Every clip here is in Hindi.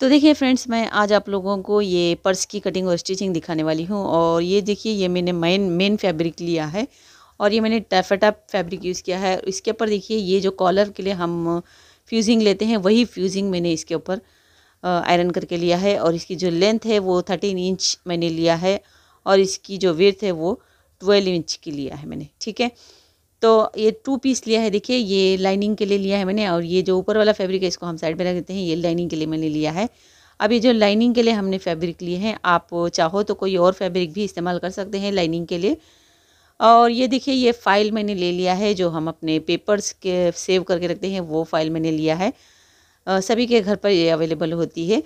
तो देखिए फ्रेंड्स मैं आज आप लोगों को ये पर्स की कटिंग और स्टिचिंग दिखाने वाली हूँ और ये देखिए ये मैंने मेन मेन फैब्रिक लिया है और ये मैंने टैफेटा फैब्रिक यूज़ किया है इसके ऊपर देखिए ये जो कॉलर के लिए हम फ्यूजिंग लेते हैं वही फ्यूजिंग मैंने इसके ऊपर आयरन करके लिया है और इसकी जो लेंथ है वो थर्टीन इंच मैंने लिया है और इसकी जो वर्थ है वो ट्वेल्व इंच की लिया है मैंने ठीक है तो ये टू पीस लिया है देखिए ये लाइनिंग के लिए लिया है मैंने और ये जो ऊपर वाला फैब्रिक है इसको हम साइड में रख देते हैं ये लाइनिंग के लिए मैंने लिया है अब ये जो लाइनिंग के लिए हमने फैब्रिक लिए हैं आप चाहो तो कोई और फैब्रिक भी इस्तेमाल कर सकते हैं लाइनिंग के लिए और ये देखिए ये फ़ाइल मैंने ले लिया है जो हम अपने पेपर्स के सेव करके रखते हैं वो फ़ाइल मैंने लिया है सभी के घर पर ये अवेलेबल होती है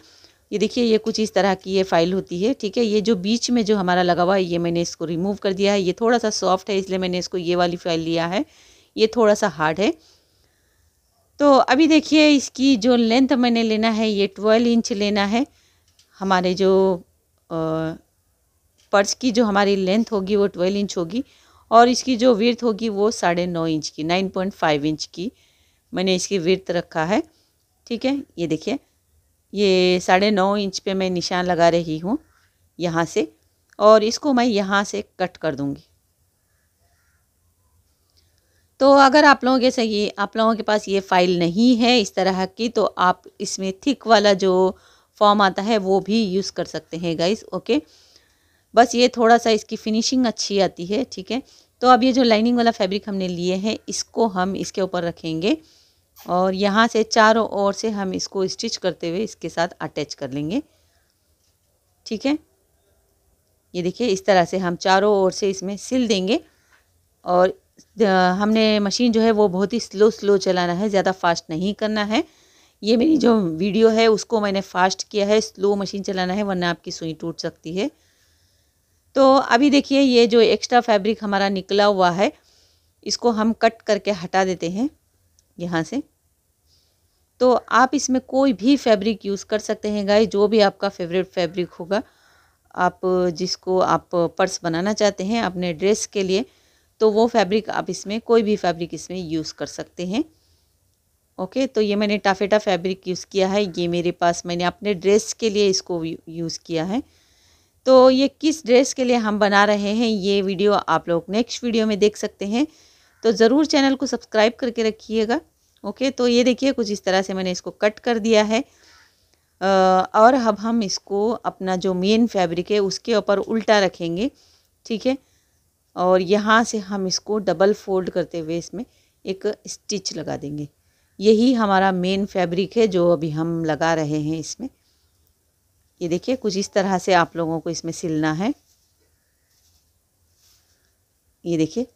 ये देखिए ये कुछ इस तरह की ये फाइल होती है ठीक है ये जो बीच में जो हमारा लगा हुआ है ये मैंने इसको रिमूव कर दिया है ये थोड़ा सा सॉफ्ट है इसलिए मैंने इसको ये वाली फाइल लिया है ये थोड़ा सा हार्ड है तो अभी देखिए इसकी जो लेंथ मैंने लेना है ये ट्वेल्व इंच लेना है हमारे जो पर्स की जो हमारी लेंथ होगी वो ट्वेल्व इंच होगी और इसकी जो विर्थ होगी वो साढ़े नौ इंच की नाइन पॉइंट फाइव इंच की मैंने इसकी विर्थ रखा है ठीक है ये देखिए ये साढ़े नौ इंच पे मैं निशान लगा रही हूँ यहाँ से और इसको मैं यहाँ से कट कर दूँगी तो अगर आप लोगों के सही आप लोगों के पास ये फाइल नहीं है इस तरह की तो आप इसमें थिक वाला जो फॉर्म आता है वो भी यूज़ कर सकते हैं गाइस ओके बस ये थोड़ा सा इसकी फिनिशिंग अच्छी आती है ठीक है तो अब ये जो लाइनिंग वाला फैब्रिक हमने लिए हैं इसको हम इसके ऊपर रखेंगे और यहाँ से चारों ओर से हम इसको स्टिच करते हुए इसके साथ अटैच कर लेंगे ठीक है ये देखिए इस तरह से हम चारों ओर से इसमें सिल देंगे और हमने मशीन जो है वो बहुत ही स्लो स्लो चलाना है ज़्यादा फास्ट नहीं करना है ये मेरी जो वीडियो है उसको मैंने फास्ट किया है स्लो मशीन चलाना है वरना आपकी सुई टूट सकती है तो अभी देखिए ये जो एक्स्ट्रा फैब्रिक हमारा निकला हुआ है इसको हम कट करके हटा देते हैं यहाँ से तो आप इसमें कोई भी फैब्रिक यूज़ कर सकते हैं गाय जो भी आपका फेवरेट फैब्रिक होगा आप जिसको आप पर्स बनाना चाहते हैं अपने ड्रेस के लिए तो वो फैब्रिक आप इसमें कोई भी फैब्रिक इसमें यूज़ कर सकते हैं ओके तो ये मैंने टाफेटा फैब्रिक यूज़ किया है ये मेरे पास मैंने अपने ड्रेस के लिए इसको यूज़ किया है तो ये किस ड्रेस के लिए हम बना रहे हैं ये वीडियो आप लोग नेक्स्ट वीडियो में देख सकते हैं तो ज़रूर चैनल को सब्सक्राइब करके रखिएगा ओके तो ये देखिए कुछ इस तरह से मैंने इसको कट कर दिया है और अब हम इसको अपना जो मेन फैब्रिक है उसके ऊपर उल्टा रखेंगे ठीक है और यहाँ से हम इसको डबल फोल्ड करते हुए इसमें एक स्टिच लगा देंगे यही हमारा मेन फैब्रिक है जो अभी हम लगा रहे हैं इसमें ये देखिए कुछ इस तरह से आप लोगों को इसमें सिलना है ये देखिए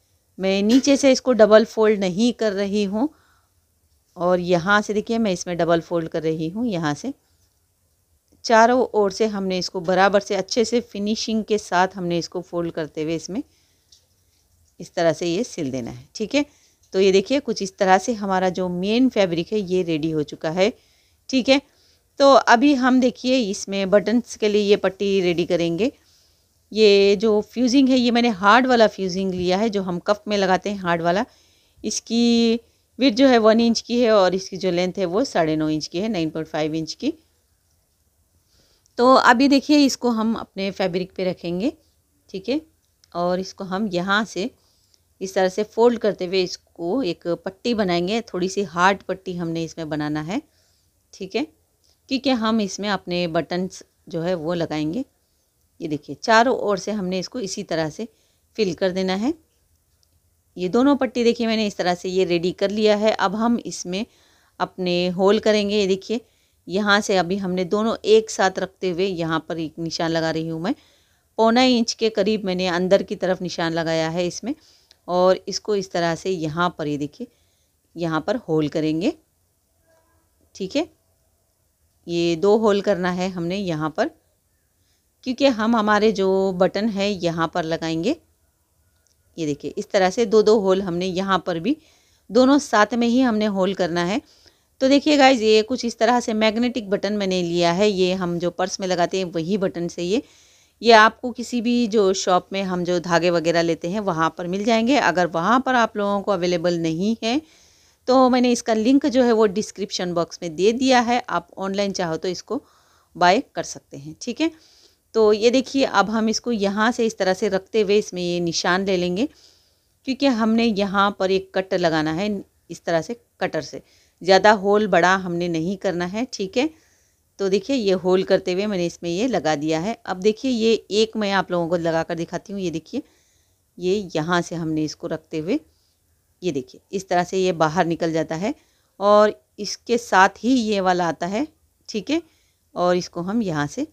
मैं नीचे से इसको डबल फोल्ड नहीं कर रही हूँ और यहाँ से देखिए मैं इसमें डबल फोल्ड कर रही हूँ यहाँ से चारों ओर से हमने इसको बराबर से अच्छे से फिनिशिंग के साथ हमने इसको फोल्ड करते हुए इसमें इस तरह से ये सिल देना है ठीक है तो ये देखिए कुछ इस तरह से हमारा जो मेन फैब्रिक है ये रेडी हो चुका है ठीक है तो अभी हम देखिए इसमें बटन्स के लिए ये पट्टी रेडी करेंगे ये जो फ्यूज़िंग है ये मैंने हार्ड वाला फ्यूज़िंग लिया है जो हम कफ में लगाते हैं हार्ड वाला इसकी विथ जो है वन इंच की है और इसकी जो लेंथ है वो साढ़े नौ इंच की है नाइन पॉइंट फाइव इंच की तो अभी देखिए इसको हम अपने फैब्रिक पे रखेंगे ठीक है और इसको हम यहाँ से इस तरह से फोल्ड करते हुए इसको एक पट्टी बनाएंगे थोड़ी सी हार्ड पट्टी हमने इसमें बनाना है ठीक है क्योंकि हम इसमें अपने बटन्स जो है वो लगाएंगे ये देखिए चारों ओर से हमने इसको इसी तरह से फिल कर देना है ये दोनों पट्टी देखिए मैंने इस तरह से ये रेडी कर लिया है अब हम इसमें अपने होल करेंगे ये देखिए यहाँ से अभी हमने दोनों एक साथ रखते हुए यहाँ पर एक निशान लगा रही हूँ मैं पौना इंच के करीब मैंने अंदर की तरफ निशान लगाया है इसमें और इसको इस तरह से यहाँ पर ये देखिए यहाँ पर होल करेंगे ठीक है ये दो होल करना है हमने यहाँ पर क्योंकि हम हमारे जो बटन है यहाँ पर लगाएंगे ये देखिए इस तरह से दो दो होल हमने यहाँ पर भी दोनों साथ में ही हमने होल करना है तो देखिए गाइज ये कुछ इस तरह से मैग्नेटिक बटन मैंने लिया है ये हम जो पर्स में लगाते हैं वही बटन से ये ये आपको किसी भी जो शॉप में हम जो धागे वगैरह लेते हैं वहाँ पर मिल जाएंगे अगर वहाँ पर आप लोगों को अवेलेबल नहीं है तो मैंने इसका लिंक जो है वो डिस्क्रिप्शन बॉक्स में दे दिया है आप ऑनलाइन चाहो तो इसको बाय कर सकते हैं ठीक है तो ये देखिए अब हम इसको यहाँ से इस तरह से रखते हुए इसमें ये निशान ले लेंगे क्योंकि हमने यहाँ पर एक कट लगाना है इस तरह से कटर से ज़्यादा होल बड़ा हमने नहीं करना है ठीक है तो देखिए ये होल करते हुए मैंने इसमें ये लगा दिया है अब देखिए ये एक मैं आप लोगों को लगा कर दिखाती हूँ ये देखिए ये यहाँ से हमने इसको रखते हुए ये देखिए इस तरह से ये बाहर निकल जाता है और इसके साथ ही ये वाला आता है ठीक है और इसको हम यहाँ से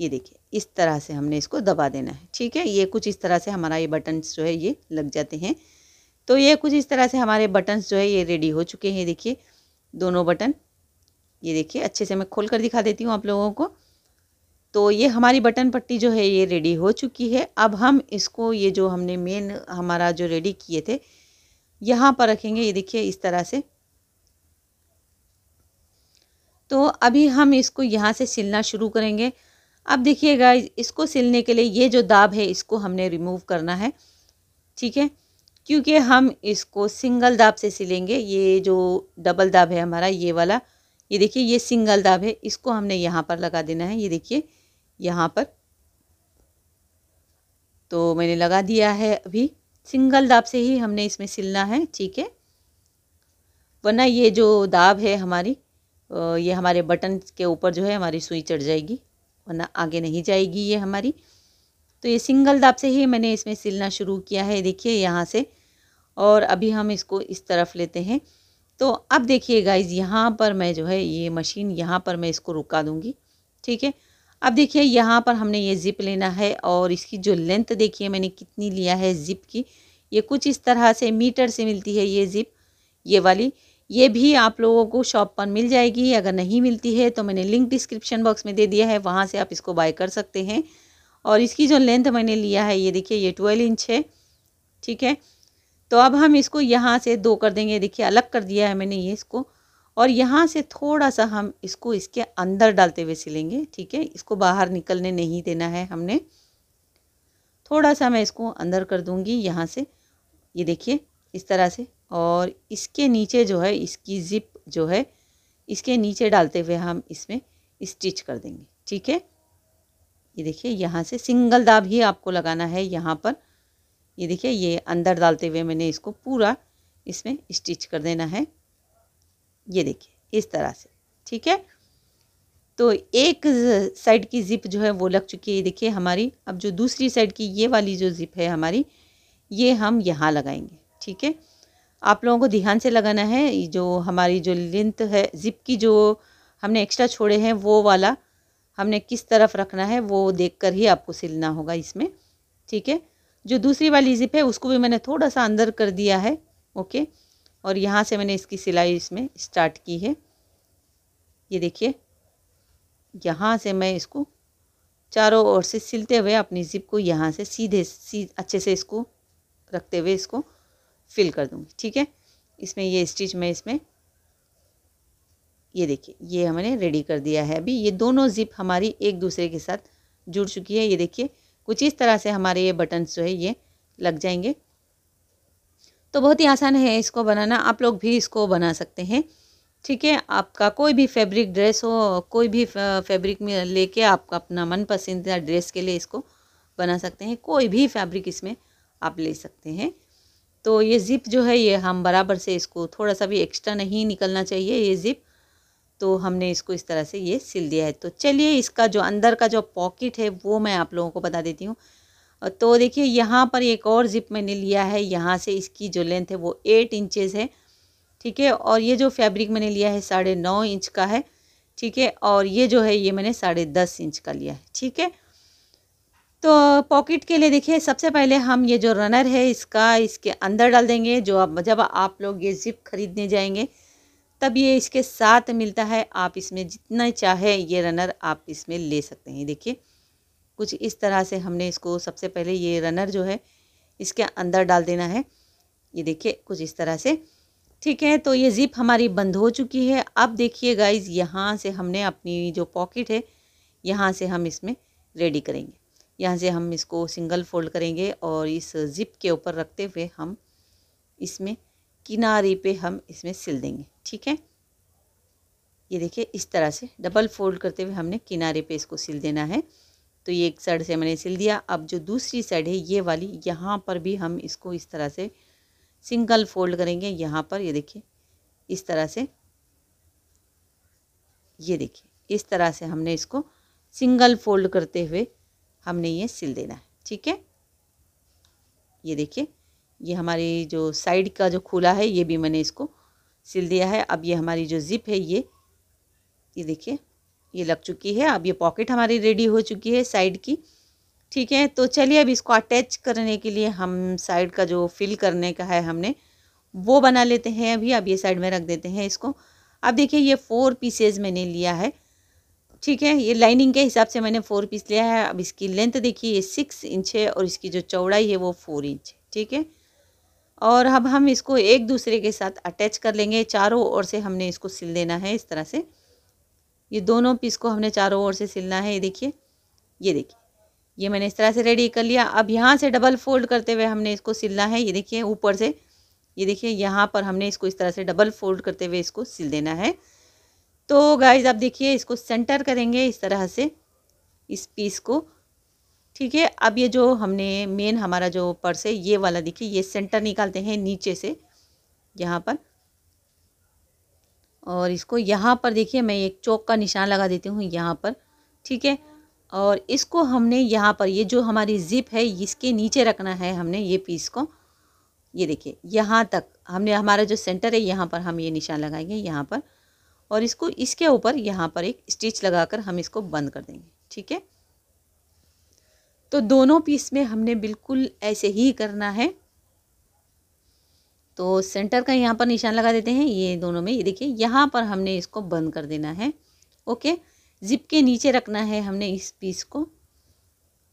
ये देखिए इस तरह से हमने इसको दबा देना है ठीक है ये कुछ इस तरह से हमारा ये बटन्स जो है ये लग जाते हैं तो ये कुछ इस तरह से हमारे बटन्स जो है ये रेडी हो चुके हैं देखिए दोनों बटन ये देखिए अच्छे से मैं खोल कर दिखा देती हूँ आप लोगों को तो ये हमारी बटन पट्टी जो है ये रेडी हो चुकी है अब हम इसको ये जो हमने मेन हमारा जो रेडी किए थे यहाँ पर रखेंगे ये देखिए इस तरह से तो अभी हम इसको यहाँ से सिलना शुरू करेंगे अब देखिएगा इसको सिलने के लिए ये जो दाब है इसको हमने रिमूव करना है ठीक है क्योंकि हम इसको सिंगल दाब से सिलेंगे ये जो डबल दाब है हमारा ये वाला ये देखिए ये सिंगल दाब है इसको हमने यहाँ पर लगा देना है ये देखिए यहाँ पर तो मैंने लगा दिया है अभी सिंगल दाब से ही हमने इसमें सिलना है ठीक है वरना ये जो दाब है हमारी ये हमारे बटन के ऊपर जो है हमारी सुई चढ़ जाएगी वरना आगे नहीं जाएगी ये हमारी तो ये सिंगल दाब से ही मैंने इसमें सिलना शुरू किया है देखिए यहाँ से और अभी हम इसको इस तरफ लेते हैं तो अब देखिए गाइज यहाँ पर मैं जो है ये मशीन यहाँ पर मैं इसको रुका दूँगी ठीक है अब देखिए यहाँ पर हमने ये ज़िप लेना है और इसकी जो लेंथ देखिए मैंने कितनी लिया है ज़िप की ये कुछ इस तरह से मीटर से मिलती है ये ज़िप ये वाली ये भी आप लोगों को शॉप पर मिल जाएगी अगर नहीं मिलती है तो मैंने लिंक डिस्क्रिप्शन बॉक्स में दे दिया है वहाँ से आप इसको बाय कर सकते हैं और इसकी जो लेंथ मैंने लिया है ये देखिए ये ट्वेल्व इंच है ठीक है तो अब हम इसको यहाँ से दो कर देंगे देखिए अलग कर दिया है मैंने ये इसको और यहाँ से थोड़ा सा हम इसको इसके अंदर डालते हुए सिलेंगे ठीक है इसको बाहर निकलने नहीं देना है हमने थोड़ा सा मैं इसको अंदर कर दूंगी यहाँ से ये देखिए इस तरह से और इसके नीचे जो है इसकी ज़िप जो है इसके नीचे डालते हुए हम इसमें स्टिच कर देंगे ठीक है ये देखिए यहाँ से सिंगल दाब ही आपको लगाना है यहाँ पर ये देखिए ये अंदर डालते हुए मैंने इसको पूरा इसमें स्टिच कर देना है ये देखिए इस तरह से ठीक है तो एक साइड की ज़िप जो है वो लग चुकी है ये देखिए हमारी अब जो दूसरी साइड की ये वाली जो ज़िप है हमारी ये हम यहाँ लगाएंगे ठीक है आप लोगों को ध्यान से लगाना है जो हमारी जो लेंथ है ज़िप की जो हमने एक्स्ट्रा छोड़े हैं वो वाला हमने किस तरफ रखना है वो देखकर ही आपको सिलना होगा इसमें ठीक है जो दूसरी वाली ज़िप है उसको भी मैंने थोड़ा सा अंदर कर दिया है ओके और यहाँ से मैंने इसकी सिलाई इसमें स्टार्ट की है ये देखिए यहाँ से मैं इसको चारों ओर से सिलते हुए अपनी ज़िप को यहाँ से सीधे सी अच्छे से इसको रखते हुए इसको फिल कर दूँगी ठीक है इसमें ये स्टिच में इसमें ये देखिए ये हमने रेडी कर दिया है अभी ये दोनों ज़िप हमारी एक दूसरे के साथ जुड़ चुकी है ये देखिए कुछ इस तरह से हमारे ये बटन्स जो है ये लग जाएंगे तो बहुत ही आसान है इसको बनाना आप लोग भी इसको बना सकते हैं ठीक है आपका कोई भी फैब्रिक ड्रेस हो कोई भी फैब्रिक में लेके आपका अपना मन पसंदीदा ड्रेस के लिए इसको बना सकते हैं कोई भी फैब्रिक इसमें आप ले सकते हैं तो ये ज़िप जो है ये हम बराबर से इसको थोड़ा सा भी एक्स्ट्रा नहीं निकलना चाहिए ये ज़िप तो हमने इसको इस तरह से ये सिल दिया है तो चलिए इसका जो अंदर का जो पॉकेट है वो मैं आप लोगों को बता देती हूँ तो देखिए यहाँ पर एक और ज़िप मैंने लिया है यहाँ से इसकी जो लेंथ है वो एट इंचज़ है ठीक है और ये जो फैब्रिक मैंने लिया है साढ़े नौ इंच का है ठीक है और ये जो है ये मैंने साढ़े दस इंच का लिया है ठीक है तो पॉकेट के लिए देखिए सबसे पहले हम ये जो रनर है इसका इसके अंदर डाल देंगे जो आप जब आप लोग ये ज़िप खरीदने जाएंगे तब ये इसके साथ मिलता है आप इसमें जितना चाहे ये रनर आप इसमें ले सकते हैं देखिए कुछ इस तरह से हमने इसको सबसे पहले ये रनर जो है इसके अंदर डाल देना है ये देखिए कुछ इस तरह से ठीक है तो ये ज़िप हमारी बंद हो चुकी है अब देखिए गाइज़ यहाँ से हमने अपनी जो पॉकेट है यहाँ से हम इसमें रेडी करेंगे यहाँ से हम इसको सिंगल फोल्ड करेंगे और इस ज़िप के ऊपर रखते हुए हम इसमें किनारे पे हम इसमें सिल देंगे ठीक है ये देखिए इस तरह से डबल फोल्ड करते हुए हमने किनारे पे इसको सिल देना है तो ये एक साइड से मैंने सिल दिया अब जो दूसरी साइड है ये वाली यहाँ पर भी हम इसको इस तरह से सिंगल फोल्ड करेंगे यहाँ पर ये देखिए इस तरह से ये देखिए इस तरह से हमने इसको सिंगल फोल्ड करते हुए हमने ये सिल देना है ठीक है ये देखिए ये हमारी जो साइड का जो खुला है ये भी मैंने इसको सिल दिया है अब ये हमारी जो ज़िप है ये ये देखिए ये लग चुकी है अब ये पॉकेट हमारी रेडी हो चुकी है साइड की ठीक है तो चलिए अब इसको अटैच करने के लिए हम साइड का जो फिल करने का है हमने वो बना लेते हैं अभी अब ये साइड में रख देते हैं इसको अब देखिए ये फोर पीसेज मैंने लिया है ठीक है ये लाइनिंग के हिसाब से मैंने फोर पीस लिया है अब इसकी लेंथ देखिए ये सिक्स इंच है और इसकी जो चौड़ाई है वो फोर इंच ठीक है और अब हम इसको एक दूसरे के साथ अटैच कर लेंगे चारों ओर से हमने इसको सिल देना है इस तरह से ये दोनों पीस को हमने चारों ओर से सिलना है ये देखिए ये देखिए ये मैंने इस तरह से रेडी कर लिया अब यहाँ से डबल फोल्ड करते हुए हमने इसको सिलना है ये देखिए ऊपर से ये देखिए यहाँ पर हमने इसको इस तरह से डबल फोल्ड करते हुए इसको सिल देना है तो गाइज आप देखिए इसको सेंटर करेंगे इस तरह से इस पीस को ठीक है अब ये जो हमने मेन हमारा जो पर्स है ये वाला देखिए ये सेंटर निकालते हैं नीचे से यहाँ पर और इसको यहाँ पर देखिए मैं एक चौक का निशान लगा देती हूँ यहाँ पर ठीक है और इसको हमने यहाँ पर ये जो हमारी ज़िप है इसके नीचे रखना है हमने ये पीस को ये देखिए यहाँ तक हमने हमारा जो सेंटर है यहाँ पर हम ये निशान लगाएंगे यहाँ पर और इसको इसके ऊपर यहाँ पर एक स्टिच लगाकर हम इसको बंद कर देंगे ठीक है तो दोनों पीस में हमने बिल्कुल ऐसे ही करना है तो सेंटर का यहाँ पर निशान लगा देते हैं ये दोनों में ये देखिए यहाँ पर हमने इसको बंद कर देना है ओके जिप के नीचे रखना है हमने इस पीस को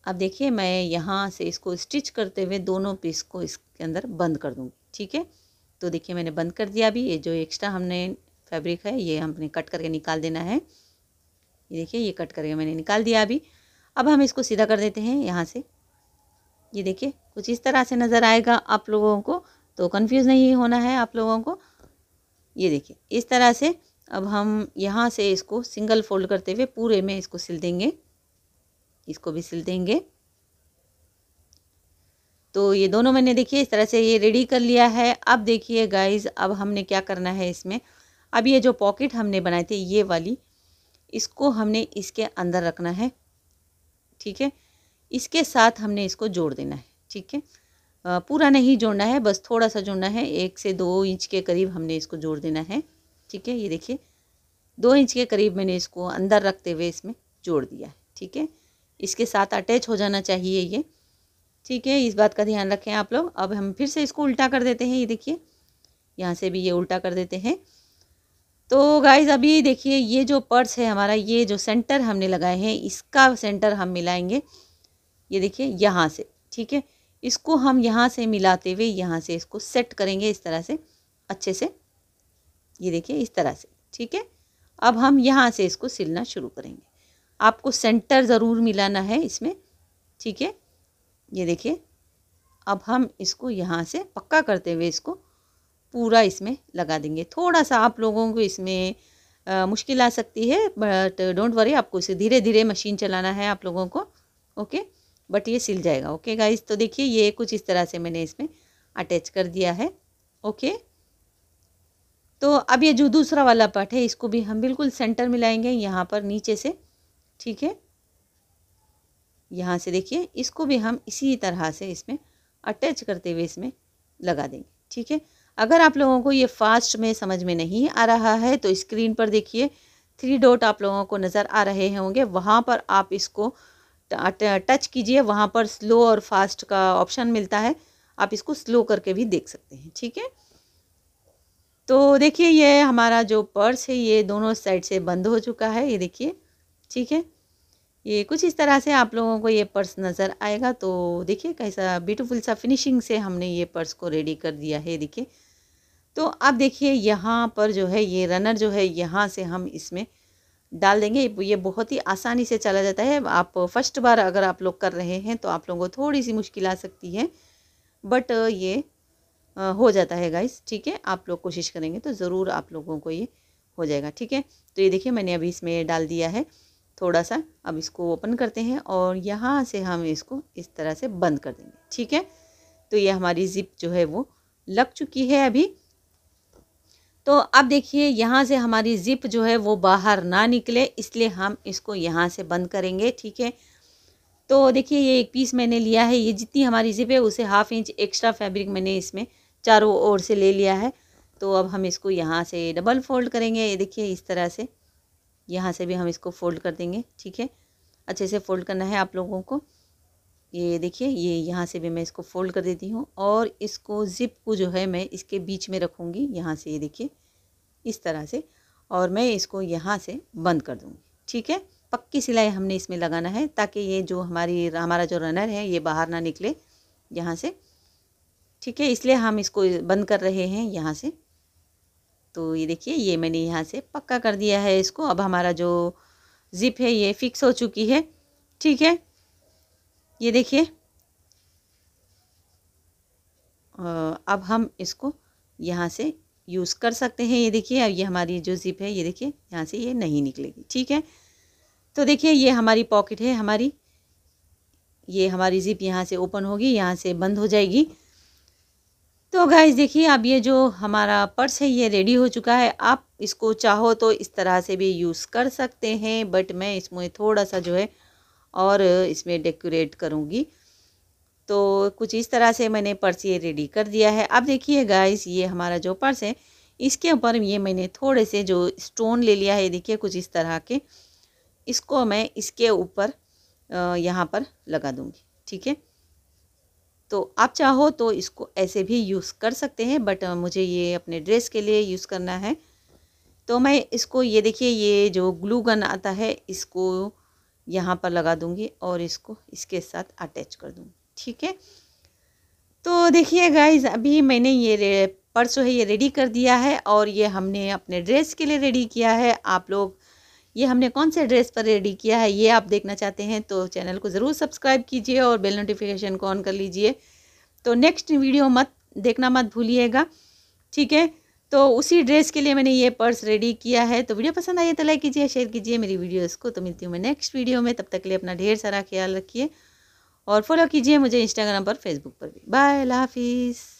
अब देखिए मैं यहाँ से इसको स्टिच करते हुए दोनों पीस को इसके अंदर बंद कर दूँगी ठीक है तो देखिए मैंने बंद कर दिया अभी ये जो एक्स्ट्रा हमने फैब्रिक है ये हमने कट करके निकाल देना है ये देखिए ये कट करके मैंने निकाल दिया अभी अब हम इसको सीधा कर देते हैं यहाँ से ये देखिए कुछ इस तरह से नज़र आएगा आप लोगों को तो कन्फ्यूज़ नहीं होना है आप लोगों को ये देखिए इस तरह से अब हम यहाँ से इसको सिंगल फोल्ड करते हुए पूरे में इसको सिल देंगे इसको भी सिल देंगे तो ये दोनों मैंने देखिए इस तरह से ये रेडी कर लिया है अब देखिए गाइज अब हमने क्या करना है इसमें अब ये जो पॉकेट हमने बनाए थे ये वाली इसको हमने इसके अंदर रखना है ठीक है इसके साथ हमने इसको जोड़ देना है ठीक है पूरा नहीं जोड़ना है बस थोड़ा सा जोड़ना है एक से दो इंच के करीब हमने इसको जोड़ देना है ठीक है ये देखिए दो इंच के करीब मैंने इसको अंदर रखते हुए इसमें जोड़ दिया है ठीक है इसके साथ अटैच हो जाना चाहिए ये ठीक है इस बात का ध्यान रखें आप लोग अब हम फिर से इसको उल्टा कर देते हैं ये देखिए यहाँ से भी ये उल्टा कर देते हैं तो गाइज अभी देखिए ये जो पर्स है हमारा ये जो सेंटर हमने लगाए हैं इसका सेंटर हम मिलाएंगे ये देखिए यहाँ से ठीक है इसको हम यहाँ से मिलाते हुए यहाँ से इसको सेट करेंगे इस तरह से अच्छे से ये देखिए इस तरह से ठीक है अब हम यहाँ से इसको सिलना शुरू करेंगे आपको सेंटर ज़रूर मिलाना है इसमें ठीक है ये देखिए अब हम इसको यहाँ से पक्का करते हुए इसको पूरा इसमें लगा देंगे थोड़ा सा आप लोगों को इसमें आ, मुश्किल आ सकती है बट डोंट वरी आपको इसे धीरे धीरे मशीन चलाना है आप लोगों को ओके बट ये सिल जाएगा ओके गाइस तो देखिए ये कुछ इस तरह से मैंने इसमें अटैच कर दिया है ओके तो अब ये जो दूसरा वाला पार्ट है इसको भी हम बिल्कुल सेंटर में लाएंगे यहाँ पर नीचे से ठीक है यहाँ से देखिए इसको भी हम इसी तरह से इसमें अटैच करते हुए इसमें लगा देंगे ठीक है अगर आप लोगों को ये फास्ट में समझ में नहीं आ रहा है तो स्क्रीन पर देखिए थ्री डॉट आप लोगों को नज़र आ रहे होंगे वहाँ पर आप इसको टच कीजिए वहाँ पर स्लो और फास्ट का ऑप्शन मिलता है आप इसको स्लो करके भी देख सकते हैं ठीक है तो देखिए ये हमारा जो पर्स है ये दोनों साइड से बंद हो चुका है ये देखिए ठीक है ये कुछ इस तरह से आप लोगों को ये पर्स नज़र आएगा तो देखिए कैसा ब्यूटीफुल सा फिनिशिंग से हमने ये पर्स को रेडी कर दिया है देखिए तो अब देखिए यहाँ पर जो है ये रनर जो है यहाँ से हम इसमें डाल देंगे ये बहुत ही आसानी से चला जाता है आप फर्स्ट बार अगर आप लोग कर रहे हैं तो आप लोगों को थोड़ी सी मुश्किल आ सकती है बट ये हो जाता है गाइस ठीक है आप लोग कोशिश करेंगे तो ज़रूर आप लोगों को ये हो जाएगा ठीक है तो ये देखिए मैंने अभी इसमें डाल दिया है थोड़ा सा अब इसको ओपन करते हैं और यहाँ से हम इसको इस तरह से बंद कर देंगे ठीक है तो ये हमारी ज़िप जो है वो लग चुकी है अभी तो अब देखिए यहाँ से हमारी ज़िप जो है वो बाहर ना निकले इसलिए हम इसको यहाँ से बंद करेंगे ठीक है तो देखिए ये एक पीस मैंने लिया है ये जितनी हमारी ज़िप है उसे हाफ़ इंच एक्स्ट्रा फैब्रिक मैंने इसमें चारों ओर से ले लिया है तो अब हम इसको यहाँ से डबल फोल्ड करेंगे ये देखिए इस तरह से यहाँ से भी हम इसको फोल्ड कर देंगे ठीक है अच्छे से फोल्ड करना है आप लोगों को ये देखिए ये यहाँ से भी मैं इसको फोल्ड कर देती हूँ और इसको ज़िप को जो है मैं इसके बीच में रखूँगी यहाँ से ये देखिए इस तरह से और मैं इसको यहाँ से बंद कर दूँगी ठीक है पक्की सिलाई हमने इसमें लगाना है ताकि ये जो हमारी हमारा जो रनर है ये बाहर ना निकले यहाँ से ठीक है इसलिए हम इसको बंद कर रहे हैं यहाँ से तो ये देखिए ये मैंने यहाँ से पक्का कर दिया है इसको अब हमारा जो ज़िप है ये फिक्स हो चुकी है ठीक है ये देखिए अब हम इसको यहाँ से यूज़ कर सकते हैं ये देखिए अब ये हमारी जो ज़िप है ये देखिए यहाँ से ये नहीं निकलेगी ठीक है तो देखिए ये हमारी पॉकेट है हमारी ये हमारी ज़िप यहाँ से ओपन होगी यहाँ से बंद हो जाएगी तो गाइज देखिए अब ये जो हमारा पर्स है ये रेडी हो चुका है आप इसको चाहो तो इस तरह से भी यूज़ कर सकते हैं बट मैं इसमें थोड़ा सा जो है और इसमें डेकोरेट करूँगी तो कुछ इस तरह से मैंने पर्स ये रेडी कर दिया है अब देखिए गाइस ये हमारा जो पर्स है इसके ऊपर ये मैंने थोड़े से जो स्टोन ले लिया है देखिए कुछ इस तरह के इसको मैं इसके ऊपर यहाँ पर लगा दूँगी ठीक है तो आप चाहो तो इसको ऐसे भी यूज़ कर सकते हैं बट मुझे ये अपने ड्रेस के लिए यूज़ करना है तो मैं इसको ये देखिए ये जो ग्लू गन आता है इसको यहाँ पर लगा दूँगी और इसको इसके साथ अटैच कर दूँगी ठीक है तो देखिए गाइज अभी मैंने ये पर्स है ये रेडी कर दिया है और ये हमने अपने ड्रेस के लिए रेडी किया है आप लोग ये हमने कौन से ड्रेस पर रेडी किया है ये आप देखना चाहते हैं तो चैनल को ज़रूर सब्सक्राइब कीजिए और बेल नोटिफिकेशन को ऑन कर लीजिए तो नेक्स्ट वीडियो मत देखना मत भूलिएगा ठीक है तो उसी ड्रेस के लिए मैंने ये पर्स रेडी किया है तो वीडियो पसंद आई तो लाइक कीजिए शेयर कीजिए मेरी वीडियोस को तो मिलती हूँ मैं नेक्स्ट वीडियो में तब तक के लिए अपना ढेर सारा ख्याल रखिए और फॉलो कीजिए मुझे इंस्टाग्राम पर फेसबुक पर भी बाय अल्लाह हाफिज़